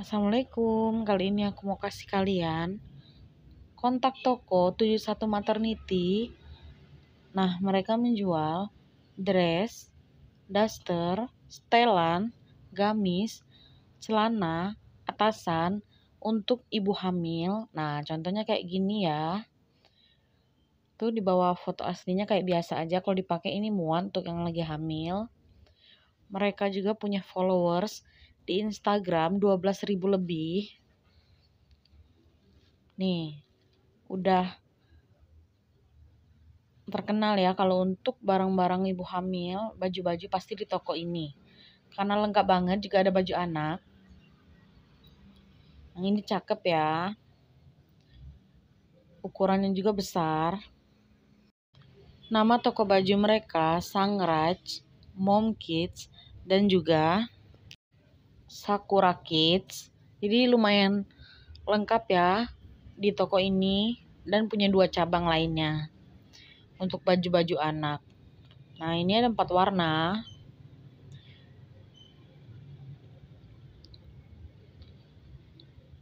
Assalamualaikum, kali ini aku mau kasih kalian kontak toko 71 Maternity. Nah, mereka menjual dress, duster, setelan, gamis, celana, atasan untuk ibu hamil. Nah, contohnya kayak gini ya. Tuh di bawah foto aslinya kayak biasa aja kalau dipakai ini muat untuk yang lagi hamil. Mereka juga punya followers di Instagram 12.000 lebih. Nih, udah terkenal ya kalau untuk barang-barang ibu hamil, baju-baju pasti di toko ini. Karena lengkap banget juga ada baju anak. Yang nah, ini cakep ya. Ukurannya juga besar. Nama toko baju mereka SangRaj Mom Kids, dan juga Sakura Kids. Jadi lumayan lengkap ya di toko ini dan punya dua cabang lainnya untuk baju-baju anak. Nah ini ada empat warna.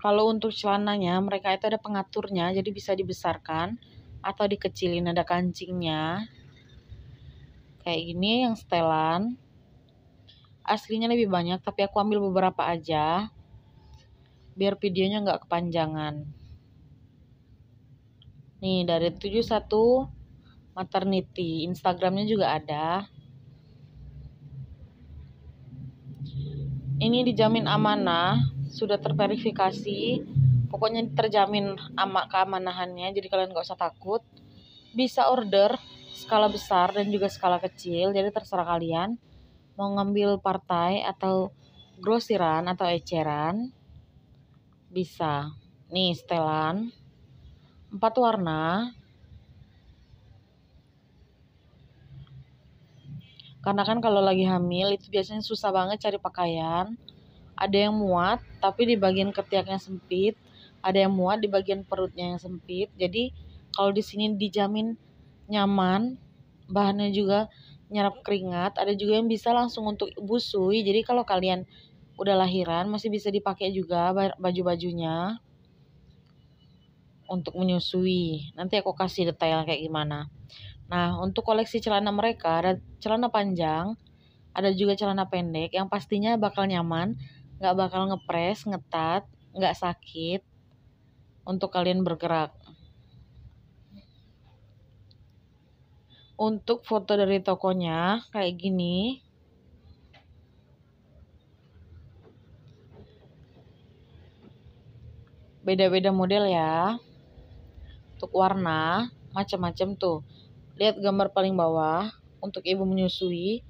Kalau untuk celananya mereka itu ada pengaturnya jadi bisa dibesarkan atau dikecilin ada kancingnya. Kayak ini yang setelan aslinya lebih banyak tapi aku ambil beberapa aja biar videonya nggak kepanjangan nih dari 71 maternity instagramnya juga ada ini dijamin amanah sudah terverifikasi pokoknya terjamin amak keamanahannya jadi kalian nggak usah takut bisa order skala besar dan juga skala kecil jadi terserah kalian mau ngambil partai atau grosiran atau eceran bisa nih setelan empat warna karena kan kalau lagi hamil itu biasanya susah banget cari pakaian ada yang muat tapi di bagian ketiaknya sempit ada yang muat di bagian perutnya yang sempit jadi kalau di sini dijamin nyaman bahannya juga nyerap keringat, ada juga yang bisa langsung untuk busui. Jadi kalau kalian udah lahiran masih bisa dipakai juga baju-bajunya untuk menyusui. Nanti aku kasih detail kayak gimana. Nah, untuk koleksi celana mereka ada celana panjang, ada juga celana pendek yang pastinya bakal nyaman, nggak bakal ngepres, ngetat, nggak sakit untuk kalian bergerak. untuk foto dari tokonya kayak gini beda-beda model ya untuk warna macam-macam tuh lihat gambar paling bawah untuk ibu menyusui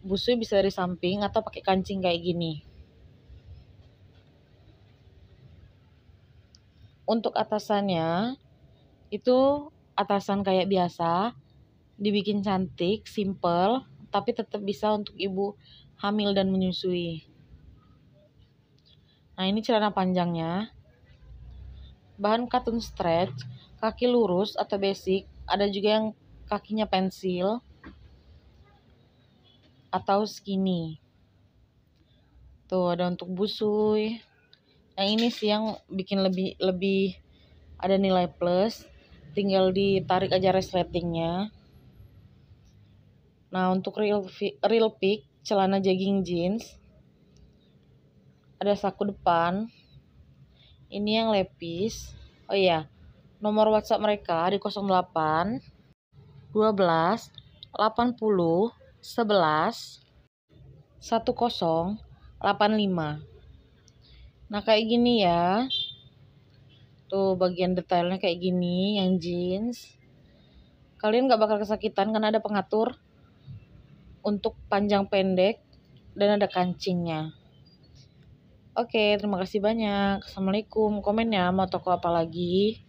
busui bisa dari samping atau pakai kancing kayak gini untuk atasannya itu atasan kayak biasa dibikin cantik, simple, tapi tetap bisa untuk ibu hamil dan menyusui. Nah, ini celana panjangnya. Bahan katun stretch, kaki lurus atau basic, ada juga yang kakinya pensil atau skinny. Tuh, ada untuk busui. Yang nah, ini sih yang bikin lebih lebih ada nilai plus. Tinggal ditarik aja resletingnya. Nah, untuk real real pick celana jogging jeans ada saku depan. Ini yang lepis. Oh iya, nomor WhatsApp mereka di 08 12 80 11 10 85. Nah, kayak gini ya. Tuh, bagian detailnya kayak gini, yang jeans. Kalian gak bakal kesakitan karena ada pengatur untuk panjang pendek dan ada kancingnya. Oke, terima kasih banyak. Assalamualaikum. Komen ya mau toko apa lagi?